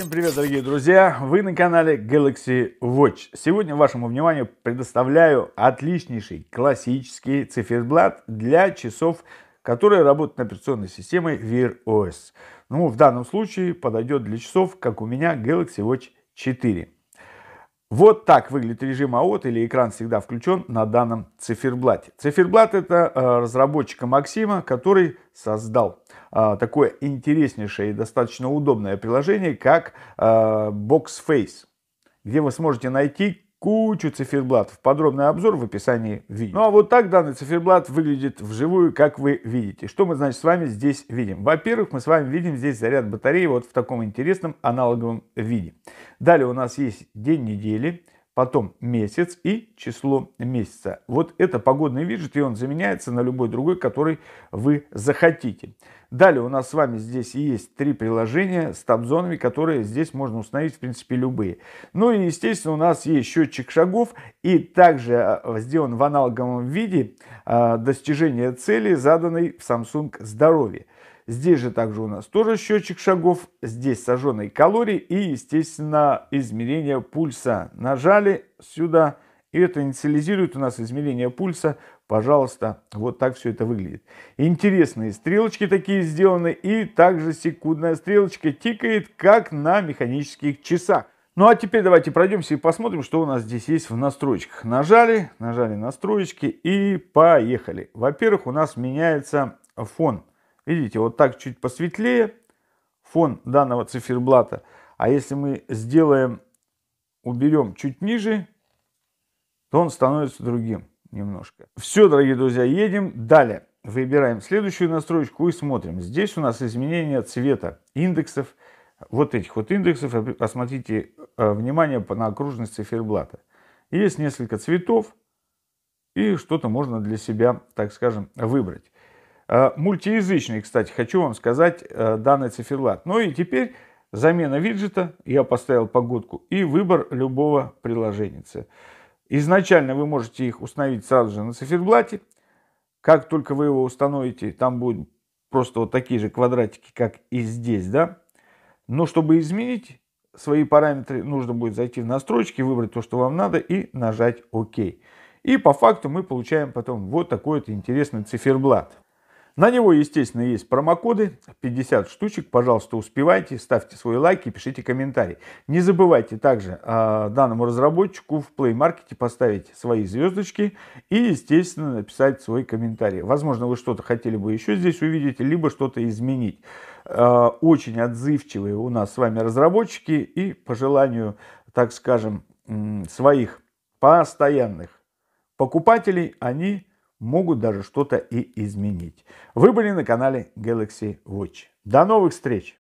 Всем привет, дорогие друзья! Вы на канале Galaxy Watch. Сегодня вашему вниманию предоставляю отличнейший классический циферблат для часов, которые работают на операционной системой Wear OS. Ну, в данном случае подойдет для часов, как у меня, Galaxy Watch 4. Вот так выглядит режим АОТ или экран всегда включен на данном циферблате. Циферблат это э, разработчика Максима, который создал э, такое интереснейшее и достаточно удобное приложение, как э, Box Face, где вы сможете найти кучу циферблатов. Подробный обзор в описании видео. Ну а вот так данный циферблат выглядит вживую, как вы видите. Что мы, значит, с вами здесь видим? Во-первых, мы с вами видим здесь заряд батареи вот в таком интересном аналоговом виде. Далее у нас есть день недели, потом месяц и число месяца. Вот это погодный виджет, и он заменяется на любой другой, который вы захотите. Далее у нас с вами здесь есть три приложения с табзонами, которые здесь можно установить, в принципе, любые. Ну и, естественно, у нас есть счетчик шагов, и также э, сделан в аналоговом виде э, достижение цели, заданной в Samsung здоровье. Здесь же также у нас тоже счетчик шагов, здесь сожженные калории и, естественно, измерение пульса. Нажали сюда, и это инициализирует у нас измерение пульса. Пожалуйста, вот так все это выглядит. Интересные стрелочки такие сделаны, и также секундная стрелочка тикает, как на механических часах. Ну а теперь давайте пройдемся и посмотрим, что у нас здесь есть в настройках. Нажали, нажали настройки и поехали. Во-первых, у нас меняется фон. Видите, вот так чуть посветлее фон данного циферблата. А если мы сделаем, уберем чуть ниже, то он становится другим немножко. Все, дорогие друзья, едем далее. Выбираем следующую настройку и смотрим. Здесь у нас изменение цвета индексов. Вот этих вот индексов. Посмотрите э, внимание на окружность циферблата. Есть несколько цветов. И что-то можно для себя, так скажем, выбрать. Э, мультиязычный, кстати, хочу вам сказать, э, данный циферблат. Ну и теперь замена виджета. Я поставил погодку и выбор любого приложения. Изначально вы можете их установить сразу же на циферблате. Как только вы его установите, там будут просто вот такие же квадратики, как и здесь, да. Но чтобы изменить свои параметры, нужно будет зайти в настройки, выбрать то, что вам надо и нажать ОК. И по факту мы получаем потом вот такой вот интересный циферблат. На него, естественно, есть промокоды, 50 штучек. Пожалуйста, успевайте, ставьте свои лайки, пишите комментарии. Не забывайте также э, данному разработчику в Play Market поставить свои звездочки и, естественно, написать свой комментарий. Возможно, вы что-то хотели бы еще здесь увидеть, либо что-то изменить. Э, очень отзывчивые у нас с вами разработчики и по желанию, так скажем, своих постоянных покупателей они могут даже что-то и изменить. Вы были на канале Galaxy Watch. До новых встреч!